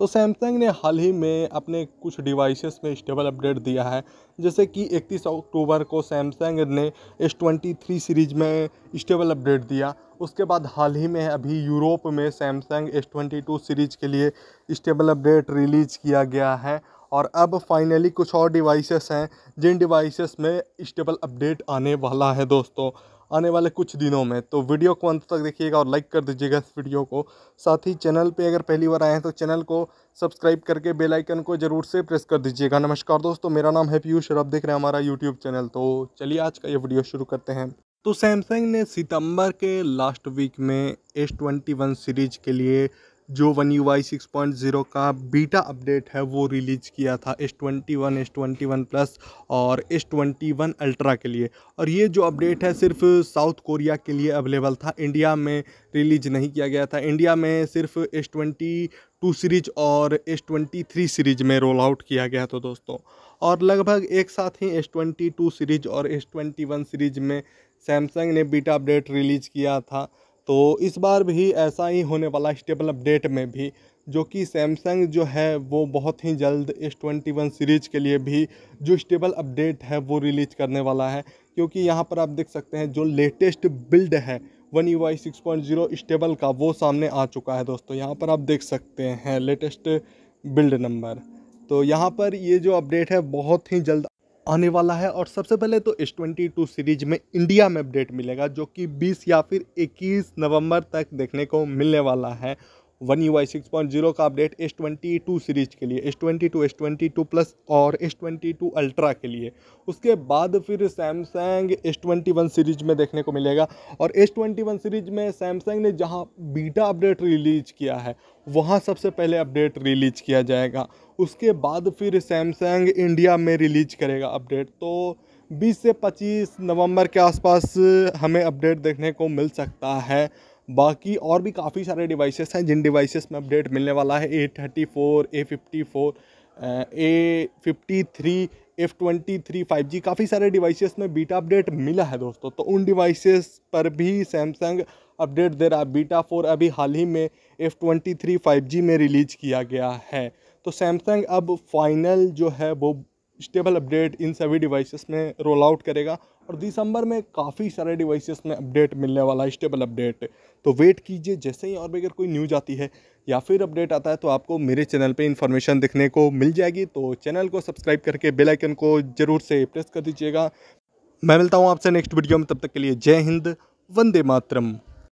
तो सैमसंग ने हाल ही में अपने कुछ डिवाइसेस में स्टेबल अपडेट दिया है जैसे कि 31 अक्टूबर को सैमसंग ने एस ट्वेंटी थ्री सीरीज में स्टेबल अपडेट दिया उसके बाद हाल ही में अभी यूरोप में Samsung S twenty two series के लिए स्टेबल अपडेट रिलीज किया गया है और अब फाइनली कुछ और डिवाइसेस हैं जिन डिवाइसेस में स्टेबल अपडेट आने वाला है दोस्तों आने वाले कुछ दिनों में तो वीडियो को अंत तक देखिएगा और लाइक कर दीजिएगा इस वीडियो को साथ ही चैनल पे अगर पहली बार आए हैं तो चैनल को सब्सक्राइब करके बेल आइकन को ज़रूर से प्रेस कर दीजिएगा नमस्कार दोस्तों मेरा नाम है पीयूष और आप देख रहे हैं हमारा यूट्यूब चैनल तो चलिए आज का ये वीडियो शुरू करते हैं तो सैमसंग ने सितंबर के लास्ट वीक में एस ट्वेंटी वन सीरीज के लिए जो one U I six point zero का बीटा अपडेट है वो रिलीज़ किया था S twenty one S twenty one plus और एस ट्वेंटी वन अल्ट्रा के लिए और ये जो अपडेट है सिर्फ साउथ कोरिया के लिए अवेलेबल था इंडिया में रिलीज नहीं किया गया था इंडिया में सिर्फ एस ट्वेंटी टू सीरीज और एस ट्वेंटी थ्री सीरीज में रोल आउट किया गया था दोस्तों और लगभग एक साथ ही एस ट्वेंटी टू सीरीज और एस ट्वेंटी वन सीरीज में सैमसंग ने बीटा अपडेट रिलीज किया था तो इस बार भी ऐसा ही होने वाला स्टेबल अपडेट में भी जो कि सैमसंग जो है वो बहुत ही जल्द एस ट्वेंटी वन सीरीज़ के लिए भी जो स्टेबल अपडेट है वो रिलीज करने वाला है क्योंकि यहाँ पर आप देख सकते हैं जो लेटेस्ट बिल्ड है one U I six point zero stable का वो सामने आ चुका है दोस्तों यहाँ पर आप देख सकते हैं लेटेस्ट बिल्ड नंबर तो यहाँ पर ये जो अपडेट है बहुत ही जल्द आने वाला है और सबसे पहले तो एस ट्वेंटी टू सीरीज में इंडिया में अपडेट मिलेगा जो कि 20 या फिर 21 नवंबर तक देखने को मिलने वाला है one U I six point zero का update S twenty two series के लिए S twenty two S twenty two plus और एस ट्वेंटी टू अल्ट्रा के लिए उसके बाद फिर Samsung S twenty one series में देखने को मिलेगा और एस ट्वेंटी वन सीरीज़ में सैमसंग ने जहाँ बीटा अपडेट रिलीज किया है वहाँ सबसे पहले अपडेट रिलीज किया जाएगा उसके बाद फिर सैमसंग इंडिया में रिलीज करेगा अपडेट तो 20 से 25 नवंबर के आसपास हमें अपडेट देखने को मिल सकता है बाकी और भी काफ़ी सारे डिवाइसेस हैं जिन डिवाइसेस में अपडेट मिलने वाला है A thirty four A fifty four A fifty three F twenty three five G काफ़ी सारे डिवाइसेस में बीटा अपडेट मिला है दोस्तों तो उन डिवाइसेस पर भी सैमसंग अपडेट दे रहा है बीटा फोर अभी हाल ही में F twenty three five G में रिलीज किया गया है तो सैमसंग अब फाइनल जो है वो स्टेबल अपडेट इन सभी डिवाइसेस में रोल आउट करेगा और दिसंबर में काफ़ी सारे डिवाइसेस में अपडेट मिलने वाला है स्टेबल अपडेट तो वेट कीजिए जैसे ही और भी अगर कोई न्यूज आती है या फिर अपडेट आता है तो आपको मेरे चैनल पे इन्फॉर्मेशन दिखने को मिल जाएगी तो चैनल को सब्सक्राइब करके बेलाइकन को ज़रूर से प्रेस कर दीजिएगा मैं मिलता हूँ आपसे नेक्स्ट वीडियो में तब तक के लिए जय हिंद वंदे मातरम